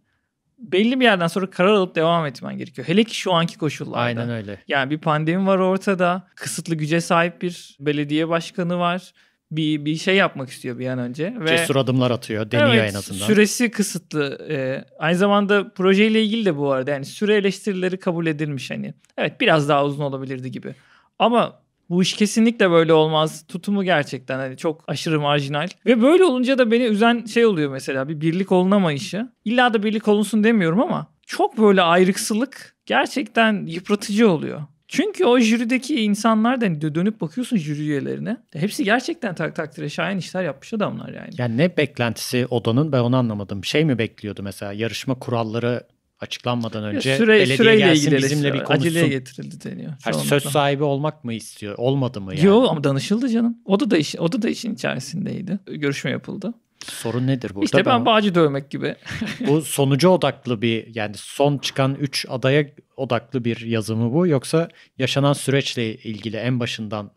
belli bir yerden sonra karar alıp devam etmen gerekiyor. Hele ki şu anki koşullarda. Aynen öyle. Yani bir pandemi var ortada. Kısıtlı güce sahip bir belediye başkanı var bir bir şey yapmak istiyor bir an önce ve cesur adımlar atıyor, deniyor evet, en azından. Süresi kısıtlı. Ee, aynı zamanda projeyle ilgili de bu arada yani süre eleştirileri kabul edilmiş hani. Evet biraz daha uzun olabilirdi gibi. Ama bu iş kesinlikle böyle olmaz. Tutumu gerçekten hani çok aşırı marjinal. Ve böyle olunca da beni üzen şey oluyor mesela bir birlik olunamayışı. İlla da birlik olunsun demiyorum ama çok böyle ayrıksılık gerçekten yıpratıcı oluyor. Çünkü o jürideki insanlar da hani dönüp bakıyorsun jüri üyelerine. Hepsi gerçekten tak takdire şayan işler yapmış adamlar yani. Yani ne beklentisi odanın ben onu anlamadım. Şey mi bekliyordu mesela yarışma kuralları açıklanmadan önce ya süre, belediye süreyle gelsin bizimle bir konuşsun. Aceleye getirildi deniyor. Her söz sahibi olmak mı istiyor? Olmadı mı yani? Yok ama danışıldı canım. Oda da, iş, oda da işin içerisindeydi. Görüşme yapıldı. Sorun nedir burada? İşte ben, ben bağcı dövmek gibi. bu sonuca odaklı bir yani son çıkan 3 adaya odaklı bir yazımı bu yoksa yaşanan süreçle ilgili en başından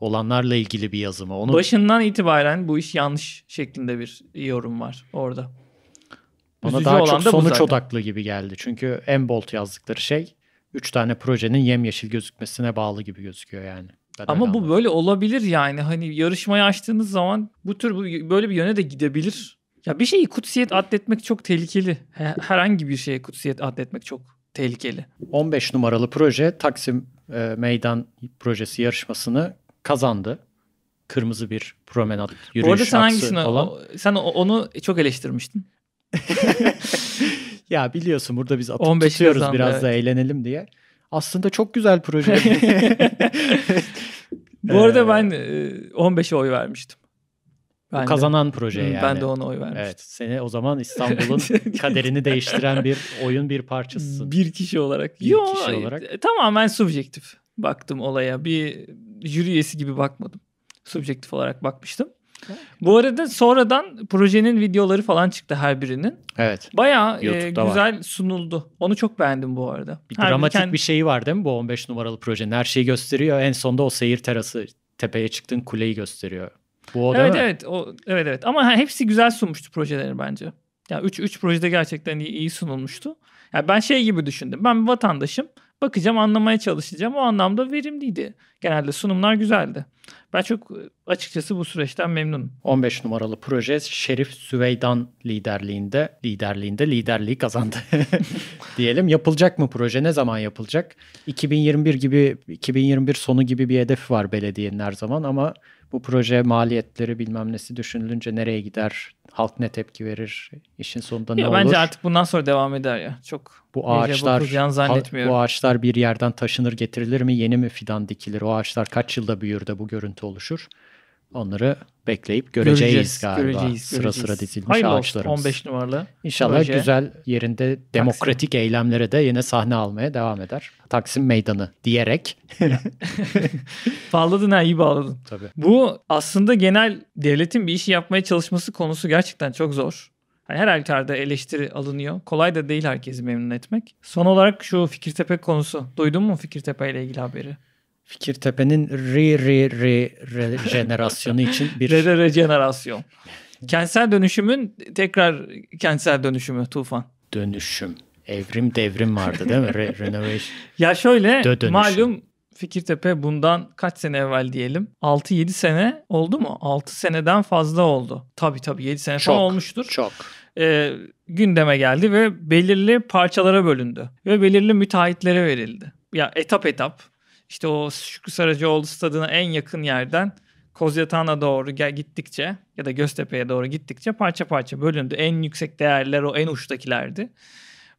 olanlarla ilgili bir yazımı. Onu... Başından itibaren bu iş yanlış şeklinde bir yorum var orada. Bana Üzücü daha çok da sonuç odaklı gibi geldi. Çünkü en bolt yazdıkları şey 3 tane projenin yemyeşil gözükmesine bağlı gibi gözüküyor yani. Ben Ama bu böyle olabilir yani hani yarışmayı açtığınız zaman bu tür böyle bir yöne de gidebilir. Ya bir şeyi kutsiyet atletmek çok tehlikeli. Herhangi bir şeye kutsiyet atletmek çok tehlikeli. 15 numaralı proje Taksim e, Meydan projesi yarışmasını kazandı. Kırmızı bir promenat yürüyüş Orada sen hangisini, olan. O, sen onu çok eleştirmiştin. ya biliyorsun burada biz atıp tutuyoruz kazandı, biraz evet. da eğlenelim diye. Aslında çok güzel proje. Bu arada ee, ben 15'e oy vermiştim. Ben kazanan proje yani. Ben de ona oy vermiştim. Evet, seni o zaman İstanbul'un kaderini değiştiren bir oyun bir parçasısın. Bir kişi olarak. Bir Yo, kişi olarak. E, tamamen subjektif baktım olaya. Bir jüri üyesi gibi bakmadım. Subjektif olarak bakmıştım. Bu arada sonradan projenin videoları falan çıktı her birinin. Evet. Bayağı e, güzel var. sunuldu. Onu çok beğendim bu arada. Bir her dramatik bir, kendi... bir şeyi var değil mi bu 15 numaralı projenin? Her şeyi gösteriyor. En sonda o seyir terası tepeye çıktığın kuleyi gösteriyor. Bu o evet, değil evet, mi? O, evet evet. Ama hepsi güzel sunmuştu projeleri bence. Yani 3 3 projede gerçekten iyi, iyi sunulmuştu. Yani ben şey gibi düşündüm. Ben bir vatandaşım bakacağım, anlamaya çalışacağım. O anlamda verimliydi. Genelde sunumlar güzeldi. Ben çok açıkçası bu süreçten memnunum. 15 numaralı proje Şerif Süveydan liderliğinde liderliğinde liderliği kazandı. diyelim. Yapılacak mı proje? Ne zaman yapılacak? 2021 gibi 2021 sonu gibi bir hedef var belediyenin her zaman ama bu proje maliyetleri bilmem nesi düşünülünce nereye gider, halk ne tepki verir, işin sonunda ne bence olur? Bence artık bundan sonra devam eder ya. Çok bu ağaçlar zannetmiyorum. Bu ağaçlar bir yerden taşınır getirilir mi, yeni mi fidan dikilir? O ağaçlar kaç yılda büyür de bu görüntü oluşur? Onları bekleyip göreceğiz, göreceğiz galiba. Göreceğiz, sıra göreceğiz. sıra dizilmiş Hayırlı ağaçlarımız. 15 numaralı. İnşallah proje. güzel yerinde demokratik Taksim. eylemlere de yine sahne almaya devam eder. Taksim Meydanı diyerek. bağladın ha iyi bağladın. Tabii. Bu aslında genel devletin bir işi yapmaya çalışması konusu gerçekten çok zor. Hani her halükarda eleştiri alınıyor. Kolay da değil herkesi memnun etmek. Son olarak şu Fikirtepe konusu. Duydun mu Fikirtepe ile ilgili haberi? Fikirtepe'nin re re re rejenerasyonu için bir... re re rejenerasyon. Kentsel dönüşümün tekrar kentsel dönüşümü Tufan. Dönüşüm. Evrim devrim vardı değil mi? Re renovation. Ya şöyle Dö malum Fikirtepe bundan kaç sene evvel diyelim? 6-7 sene oldu mu? 6 seneden fazla oldu. Tabii tabii 7 sene çok, falan olmuştur. Çok. Ee, gündeme geldi ve belirli parçalara bölündü. Ve belirli müteahhitlere verildi. Ya etap etap işte o Şükrü Saracoğlu stadına en yakın yerden Kozyatan'a doğru gittikçe ya da Göztepe'ye doğru gittikçe parça parça bölündü. En yüksek değerler o en uçtakilerdi.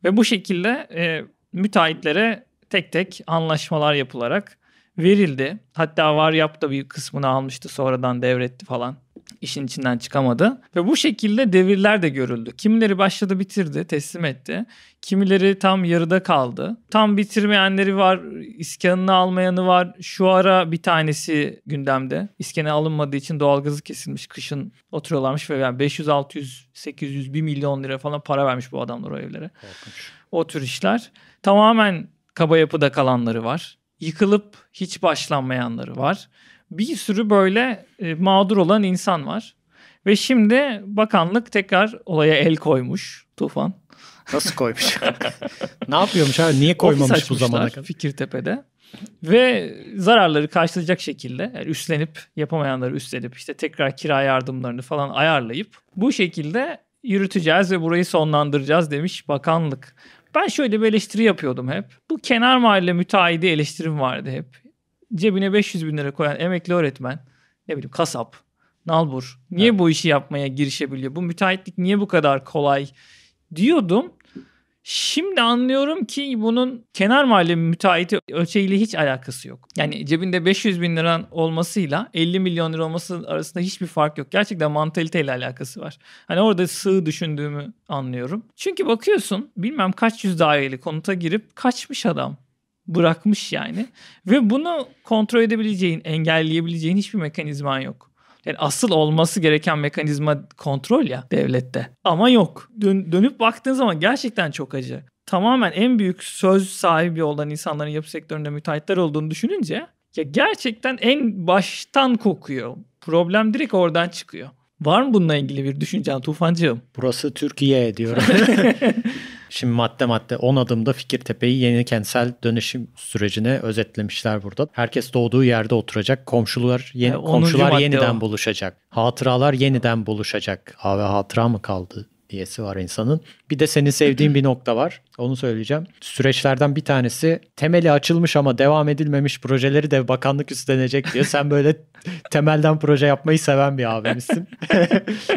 Ve bu şekilde e, müteahhitlere tek tek anlaşmalar yapılarak verildi. Hatta var yap da bir kısmını almıştı sonradan devretti falan işin içinden çıkamadı. Ve bu şekilde devirler de görüldü. Kimileri başladı bitirdi, teslim etti. Kimileri tam yarıda kaldı. Tam bitirmeyenleri var, iskanını almayanı var. Şu ara bir tanesi gündemde. İskene alınmadığı için doğalgazı kesilmiş. Kışın oturuyorlarmış ve yani 500, 600, 800, 1 milyon lira falan para vermiş bu adamlar o evlere. Korkunç. O tür işler. Tamamen kaba yapıda kalanları var. Yıkılıp hiç başlanmayanları var bir sürü böyle e, mağdur olan insan var. Ve şimdi bakanlık tekrar olaya el koymuş Tufan. Nasıl koymuş? ne yapıyormuş abi? Niye koymamış bu zamana kadar? Fikirtepe'de. Ve zararları karşılayacak şekilde yani üstlenip yapamayanları üstlenip işte tekrar kira yardımlarını falan ayarlayıp bu şekilde yürüteceğiz ve burayı sonlandıracağız demiş bakanlık. Ben şöyle bir eleştiri yapıyordum hep. Bu kenar mahalle müteahhidi eleştirim vardı hep cebine 500 bin lira koyan emekli öğretmen, ne bileyim kasap, nalbur niye evet. bu işi yapmaya girişebiliyor? Bu müteahhitlik niye bu kadar kolay diyordum. Şimdi anlıyorum ki bunun kenar mahalle müteahhiti ölçeğiyle hiç alakası yok. Yani cebinde 500 bin liran olmasıyla 50 milyon lira olması arasında hiçbir fark yok. Gerçekten mantaliteyle alakası var. Hani orada sığ düşündüğümü anlıyorum. Çünkü bakıyorsun bilmem kaç yüz daireli konuta girip kaçmış adam bırakmış yani. Ve bunu kontrol edebileceğin, engelleyebileceğin hiçbir mekanizman yok. Yani asıl olması gereken mekanizma kontrol ya devlette. Ama yok. Dön, dönüp baktığın zaman gerçekten çok acı. Tamamen en büyük söz sahibi olan insanların yapı sektöründe müteahhitler olduğunu düşününce ya gerçekten en baştan kokuyor. Problem direkt oradan çıkıyor. Var mı bununla ilgili bir düşüncen Tufancığım? Burası Türkiye diyorum. Şimdi madde madde 10 adımda Fikirtepe'yi yeni kentsel dönüşüm sürecine özetlemişler burada. Herkes doğduğu yerde oturacak. Komşular yeni, e, komşular yeniden o. buluşacak. Hatıralar yeniden buluşacak. Aa ve hatıra mı kaldı? diyesi var insanın. Bir de senin sevdiğin bir nokta var. Onu söyleyeceğim. Süreçlerden bir tanesi temeli açılmış ama devam edilmemiş projeleri de bakanlık üstlenecek diyor. Sen böyle temelden proje yapmayı seven bir abimizsin.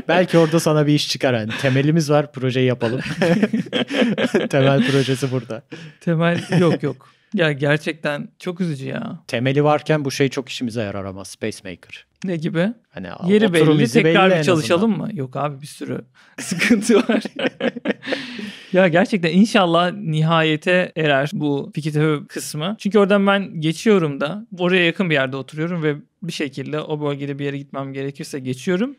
Belki orada sana bir iş çıkar. Yani temelimiz var projeyi yapalım. Temel projesi burada. Temel yok yok. Ya gerçekten çok üzücü ya. Temeli varken bu şey çok işimize yarar ama Space Maker. Ne gibi? Hani Yeri belli tekrar belli bir çalışalım mı? Yok abi bir sürü sıkıntı var. ya gerçekten inşallah nihayete erer bu Fikirtepe kısmı. Çünkü oradan ben geçiyorum da oraya yakın bir yerde oturuyorum ve bir şekilde o bölgede bir yere gitmem gerekirse geçiyorum.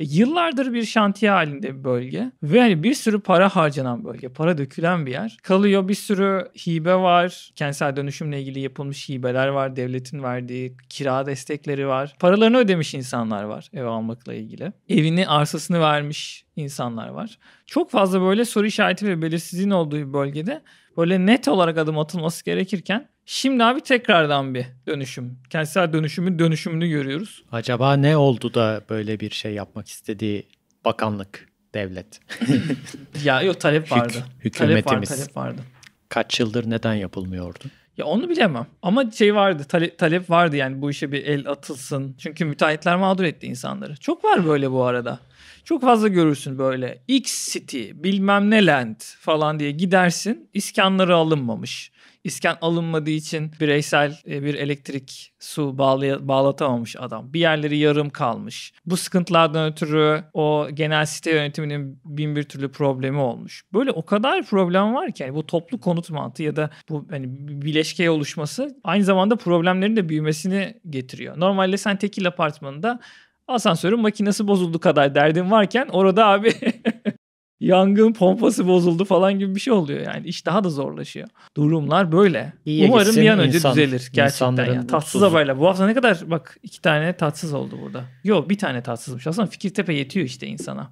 E, yıllardır bir şantiye halinde bir bölge ve hani bir sürü para harcanan bölge, para dökülen bir yer. Kalıyor bir sürü hibe var, kentsel dönüşümle ilgili yapılmış hibeler var, devletin verdiği kira destekleri var. Paralarını ödemiş insanlar var ev almakla ilgili. Evini, arsasını vermiş insanlar var. Çok fazla böyle soru işareti ve belirsizliğin olduğu bir bölgede böyle net olarak adım atılması gerekirken Şimdi abi tekrardan bir dönüşüm. Kentsel dönüşümün dönüşümünü görüyoruz. Acaba ne oldu da böyle bir şey yapmak istediği bakanlık, devlet? ya yok talep vardı. Hük- hükümetimiz. Talep, var, talep vardı. Kaç yıldır neden yapılmıyordu? Ya onu bilemem. Ama şey vardı, tale- talep vardı yani bu işe bir el atılsın. Çünkü müteahhitler mağdur etti insanları. Çok var böyle bu arada. Çok fazla görürsün böyle X City, bilmem ne land falan diye gidersin. İskanları alınmamış iskan alınmadığı için bireysel e, bir elektrik su bağlatamamış adam. Bir yerleri yarım kalmış. Bu sıkıntılardan ötürü o genel site yönetiminin bin bir türlü problemi olmuş. Böyle o kadar problem var ki yani bu toplu konut mantığı ya da bu hani bileşkeye oluşması aynı zamanda problemlerin de büyümesini getiriyor. Normalde sen tekil apartmanında asansörün makinesi bozuldu kadar derdin varken orada abi yangın pompası bozuldu falan gibi bir şey oluyor yani. iş daha da zorlaşıyor. Durumlar böyle. İyiye Umarım bir an önce insan, düzelir gerçekten. Yani. Tatsız haberler. Bu hafta ne kadar bak iki tane tatsız oldu burada. Yok bir tane tatsızmış. Aslında Fikirtepe yetiyor işte insana.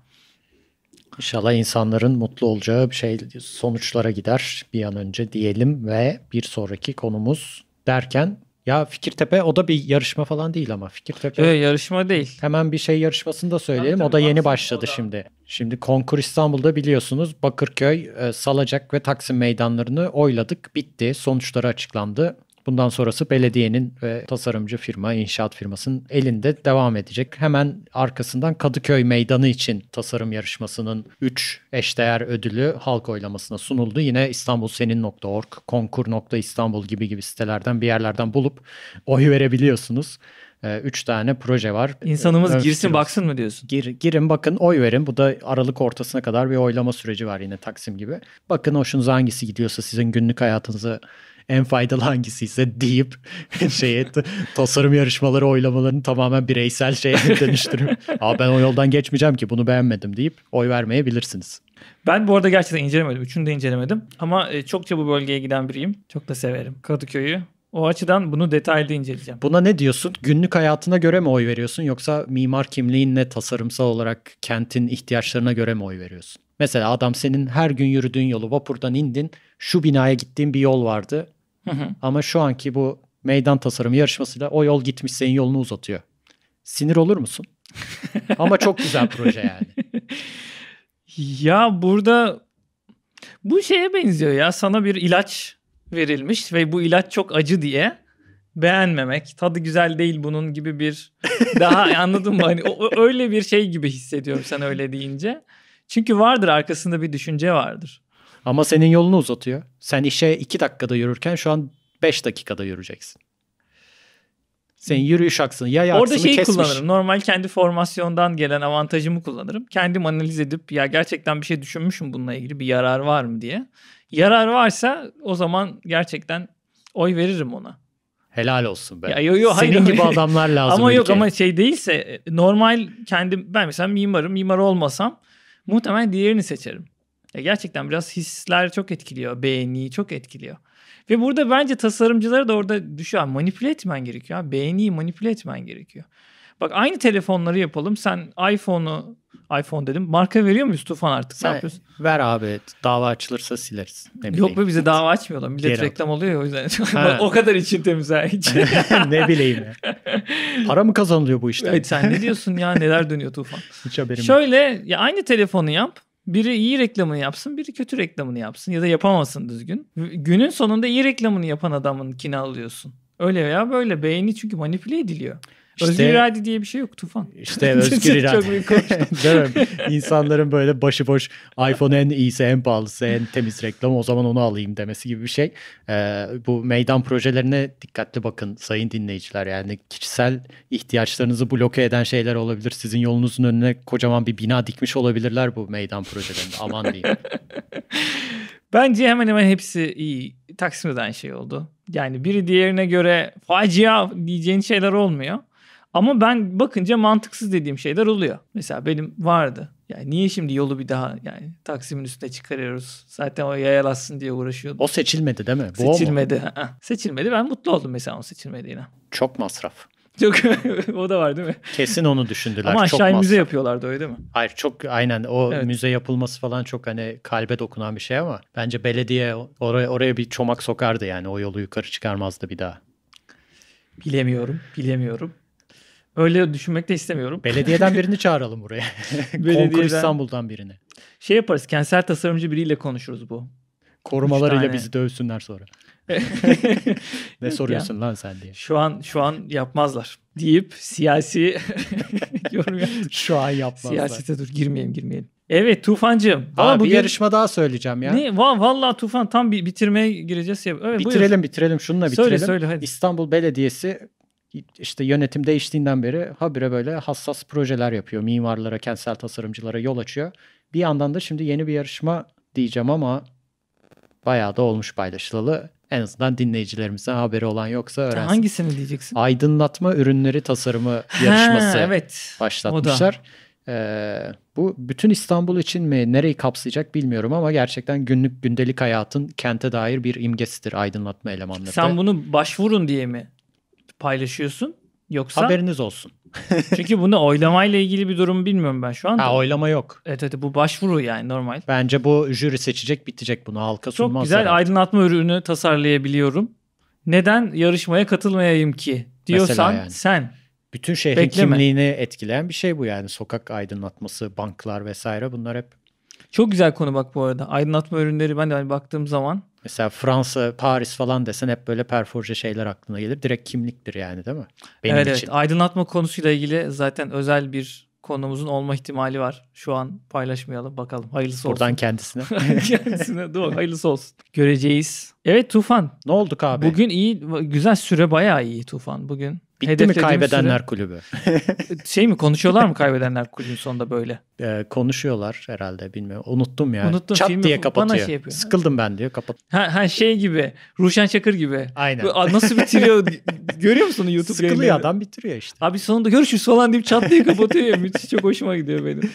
İnşallah insanların mutlu olacağı bir şey sonuçlara gider bir an önce diyelim ve bir sonraki konumuz derken ya Fikirtepe o da bir yarışma falan değil ama Fikirtepe. Evet yarışma değil. Hemen bir şey yarışmasını da söyleyelim. Tabii, tabii, o da yeni başladı da. şimdi. Şimdi Konkur İstanbul'da biliyorsunuz Bakırköy, e, Salacak ve Taksim meydanlarını oyladık. Bitti. Sonuçları açıklandı. Bundan sonrası belediyenin ve tasarımcı firma, inşaat firmasının elinde devam edecek. Hemen arkasından Kadıköy Meydanı için tasarım yarışmasının 3 eşdeğer ödülü halk oylamasına sunuldu. Yine İstanbulsenin.org, konkur.istanbul gibi gibi sitelerden bir yerlerden bulup oy verebiliyorsunuz. 3 ee, tane proje var. İnsanımız Ön ee, girsin firması. baksın mı diyorsun? Gir, girin bakın oy verin. Bu da Aralık ortasına kadar bir oylama süreci var yine Taksim gibi. Bakın hoşunuza hangisi gidiyorsa sizin günlük hayatınızı en faydalı hangisi ise deyip şeye tasarım yarışmaları oylamalarını tamamen bireysel şeye dönüştürüp Aa ben o yoldan geçmeyeceğim ki bunu beğenmedim deyip oy vermeyebilirsiniz. Ben bu arada gerçekten incelemedim. Üçünü de incelemedim. Ama e, çokça bu bölgeye giden biriyim. Çok da severim. Kadıköy'ü o açıdan bunu detaylı inceleyeceğim. Buna ne diyorsun? Günlük hayatına göre mi oy veriyorsun yoksa mimar kimliğinle tasarımsal olarak kentin ihtiyaçlarına göre mi oy veriyorsun? Mesela adam senin her gün yürüdüğün yolu vapurdan indin şu binaya gittiğin bir yol vardı hı hı. ama şu anki bu meydan tasarımı yarışmasıyla o yol gitmiş senin yolunu uzatıyor. Sinir olur musun? ama çok güzel proje yani. ya burada bu şeye benziyor ya sana bir ilaç verilmiş ve bu ilaç çok acı diye beğenmemek, tadı güzel değil bunun gibi bir daha anladın mı? Hani o, öyle bir şey gibi hissediyorum sen öyle deyince. Çünkü vardır arkasında bir düşünce vardır. Ama senin yolunu uzatıyor. Sen işe iki dakikada yürürken şu an beş dakikada yürüyeceksin. Senin yürüyüş aksını yay Orada şeyi kesmiş. kullanırım. Normal kendi formasyondan gelen avantajımı kullanırım. Kendim analiz edip ya gerçekten bir şey düşünmüşüm bununla ilgili bir yarar var mı diye yarar varsa o zaman gerçekten oy veririm ona. Helal olsun be. Ya, yo, yo, hayır, Senin gibi adamlar lazım. ama ülke. yok ama şey değilse e, normal kendim ben mesela mimarım mimar olmasam muhtemelen diğerini seçerim. Ya gerçekten biraz hisler çok etkiliyor. Beğeniyi çok etkiliyor. Ve burada bence tasarımcılara da orada düşüyor. Manipüle etmen gerekiyor. Beğeniyi manipüle etmen gerekiyor. Bak aynı telefonları yapalım. Sen iPhone'u iPhone dedim. Marka veriyor muyuz Tufan artık? Sen yapıyorsun? Ver abi. Dava açılırsa sileriz. Ne Yok be bize dava açmıyorlar. Millet Geri reklam oluyor ya o yüzden. o kadar için temiz ha hiç. ne bileyim ya. Para mı kazanılıyor bu işte? Evet sen ne diyorsun ya neler dönüyor Tufan? Hiç haberim Şöyle yok. ya aynı telefonu yap. Biri iyi reklamını yapsın, biri kötü reklamını yapsın ya da yapamasın düzgün. Günün sonunda iyi reklamını yapan adamın kina alıyorsun. Öyle veya böyle beğeni çünkü manipüle ediliyor. İşte, özgür irade diye bir şey yok Tufan. İşte özgür irade. Değil İnsanların böyle başıboş iPhone en iyisi en pahalısı en temiz reklam o zaman onu alayım demesi gibi bir şey. Ee, bu meydan projelerine dikkatli bakın sayın dinleyiciler. Yani kişisel ihtiyaçlarınızı bloke eden şeyler olabilir. Sizin yolunuzun önüne kocaman bir bina dikmiş olabilirler bu meydan projelerinde. Aman diyeyim. Bence hemen hemen hepsi iyi. Taksim'de aynı şey oldu. Yani biri diğerine göre facia diyeceğin şeyler olmuyor. Ama ben bakınca mantıksız dediğim şeyler oluyor. Mesela benim vardı. Yani niye şimdi yolu bir daha yani Taksim'in üstüne çıkarıyoruz? Zaten o yayalasın diye uğraşıyordum. O seçilmedi değil mi? Bu seçilmedi. seçilmedi. Ben mutlu oldum mesela o seçilmediğine. Çok masraf. Çok o da var değil mi? Kesin onu düşündüler. Ama aşağı müze yapıyorlardı öyle değil mi? Hayır çok aynen o evet. müze yapılması falan çok hani kalbe dokunan bir şey ama bence belediye oraya oraya bir çomak sokardı yani o yolu yukarı çıkarmazdı bir daha. Bilemiyorum, bilemiyorum. Öyle düşünmek de istemiyorum. Belediyeden birini çağıralım buraya. Konkur İstanbul'dan birini. Şey yaparız. Kentsel tasarımcı biriyle konuşuruz bu. Korumalarıyla bizi dövsünler sonra. ne soruyorsun ya, lan sen diye. Şu an şu an yapmazlar deyip siyasi yorum Şu an yapmazlar. Siyasete dur girmeyelim girmeyelim. Evet Tufancığım. Aa, bugün... bir yarışma daha söyleyeceğim ya. Ne? Va- vallahi Tufan tam bir bitirmeye gireceğiz. Ya. Evet, bitirelim buyur. bitirelim şununla bitirelim. Söyle söyle hadi. İstanbul Belediyesi işte yönetim değiştiğinden beri habire böyle hassas projeler yapıyor. Mimarlara, kentsel tasarımcılara yol açıyor. Bir yandan da şimdi yeni bir yarışma diyeceğim ama bayağı da olmuş paylaşılalı. En azından dinleyicilerimizden haberi olan yoksa öğrensin. Hangisini diyeceksin? Aydınlatma ürünleri tasarımı yarışması ha, evet. başlatmışlar. Ee, bu bütün İstanbul için mi nereyi kapsayacak bilmiyorum ama gerçekten günlük gündelik hayatın kente dair bir imgesidir aydınlatma elemanları. Sen bunu başvurun diye mi paylaşıyorsun yoksa haberiniz olsun. Çünkü bunu oylamayla ilgili bir durum bilmiyorum ben şu anda. Ha oylama yok. Evet evet bu başvuru yani normal. Bence bu jüri seçecek bitecek bunu halka Çok sunmaz. Çok güzel herhalde. aydınlatma ürünü tasarlayabiliyorum. Neden yarışmaya katılmayayım ki diyorsan yani. sen bütün şehrin Bekleme. kimliğini etkileyen bir şey bu yani sokak aydınlatması, banklar vesaire bunlar hep çok güzel konu bak bu arada. Aydınlatma ürünleri ben de hani baktığım zaman. Mesela Fransa, Paris falan desen hep böyle perforce şeyler aklına gelir. Direkt kimliktir yani değil mi? Benim evet, için. evet. Aydınlatma konusuyla ilgili zaten özel bir konumuzun olma ihtimali var. Şu an paylaşmayalım bakalım. Hayırlısı Buradan olsun. Buradan kendisine. kendisine doğru hayırlısı olsun. Göreceğiz. Evet Tufan. Ne olduk abi? Bugün iyi güzel süre bayağı iyi Tufan bugün. Bitti Hedef mi kaybedenler süre... kulübü? şey mi konuşuyorlar mı kaybedenler kulübün sonunda böyle? Ee, konuşuyorlar herhalde bilmiyorum. Unuttum yani. Unuttum, Çat diye kapatıyor. Bana şey Sıkıldım ben diyor kapat. Ha, ha şey gibi. Ruşen Çakır gibi. Aynen. Böyle, nasıl bitiriyor? görüyor musun YouTube Sıkılıyor yayınları? adam bitiriyor işte. Abi sonunda görüşürüz falan deyip çat diye kapatıyor ya. Müthiş çok hoşuma gidiyor benim.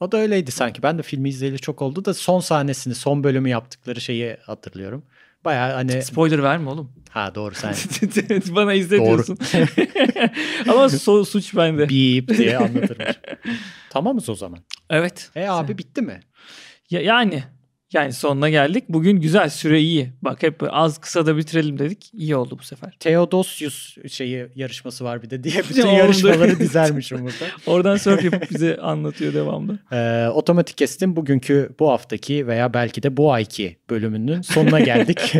O da öyleydi sanki. Ben de filmi izleyeli çok oldu da son sahnesini, son bölümü yaptıkları şeyi hatırlıyorum. Baya hani... Spoiler verme oğlum. Ha doğru sen. Bana izletiyorsun. Ama so, suç bende. Bip diye anlatırmış. Tamamız o zaman. Evet. E abi sen... bitti mi? Ya, yani yani sonuna geldik. Bugün güzel süre iyi. Bak hep az kısa da bitirelim dedik. İyi oldu bu sefer. Theodosius şeyi yarışması var bir de diye bütün yarışmaları dizermişim burada. Oradan surf yapıp bize anlatıyor devamlı. Ee, otomatik kestim. Bugünkü bu haftaki veya belki de bu ayki bölümünün sonuna geldik.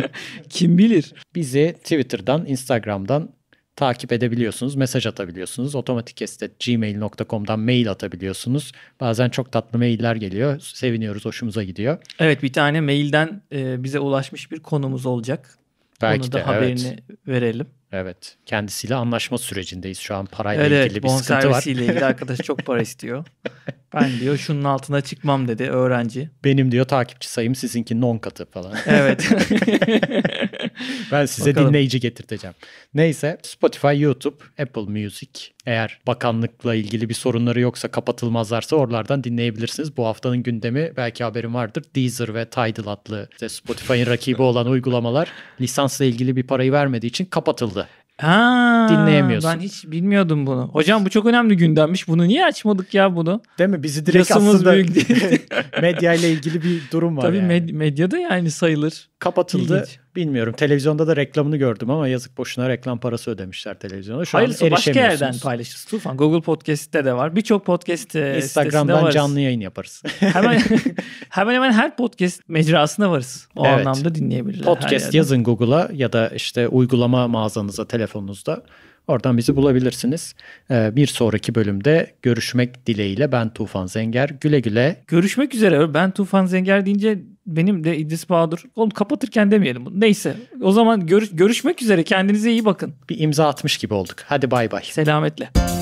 Kim bilir? Bizi Twitter'dan, Instagram'dan takip edebiliyorsunuz, mesaj atabiliyorsunuz. Otomatikkes.gmail.com'dan mail atabiliyorsunuz. Bazen çok tatlı mailler geliyor. Seviniyoruz, hoşumuza gidiyor. Evet bir tane mailden e, bize ulaşmış bir konumuz olacak. Belki Onu da de, haberini evet. verelim. Evet. Kendisiyle anlaşma sürecindeyiz. Şu an parayla evet, ilgili bir sıkıntı var. Evet, ile ilgili arkadaş çok para istiyor. Ben diyor şunun altına çıkmam dedi öğrenci. Benim diyor takipçi sayım sizinki non katı falan. Evet. ben size Bakalım. dinleyici getirteceğim. Neyse Spotify, YouTube, Apple Music eğer bakanlıkla ilgili bir sorunları yoksa kapatılmazlarsa oralardan dinleyebilirsiniz. Bu haftanın gündemi belki haberin vardır. Deezer ve Tidal adlı işte Spotify'ın rakibi olan uygulamalar lisansla ilgili bir parayı vermediği için kapatıldı. Ha, dinleyemiyorsun. Ben hiç bilmiyordum bunu. Hocam bu çok önemli gündemmiş. Bunu niye açmadık ya bunu? Değil mi? Bizi direkt Yasımız aslında medya ile ilgili bir durum var. Tabii yani. med- medyada yani sayılır. Kapatıldı. İlginç. Bilmiyorum. Televizyonda da reklamını gördüm ama yazık boşuna reklam parası ödemişler televizyona. Şu Hayırlısı an başka yerden paylaşırız Tufan. Google Podcast'te de var. Birçok podcast e, Instagram'dan canlı yayın yaparız. hemen hemen hemen her podcast mecrasına varız. O evet. anlamda dinleyebilirler. Podcast yazın Google'a ya da işte uygulama mağazanıza telefonunuzda. Oradan bizi bulabilirsiniz. Ee, bir sonraki bölümde görüşmek dileğiyle ben Tufan Zenger. Güle güle. Görüşmek üzere. Ben Tufan Zenger deyince benim de İdris Bahadır. Oğlum kapatırken demeyelim Neyse. O zaman görüş görüşmek üzere. Kendinize iyi bakın. Bir imza atmış gibi olduk. Hadi bay bay. Selametle. Müzik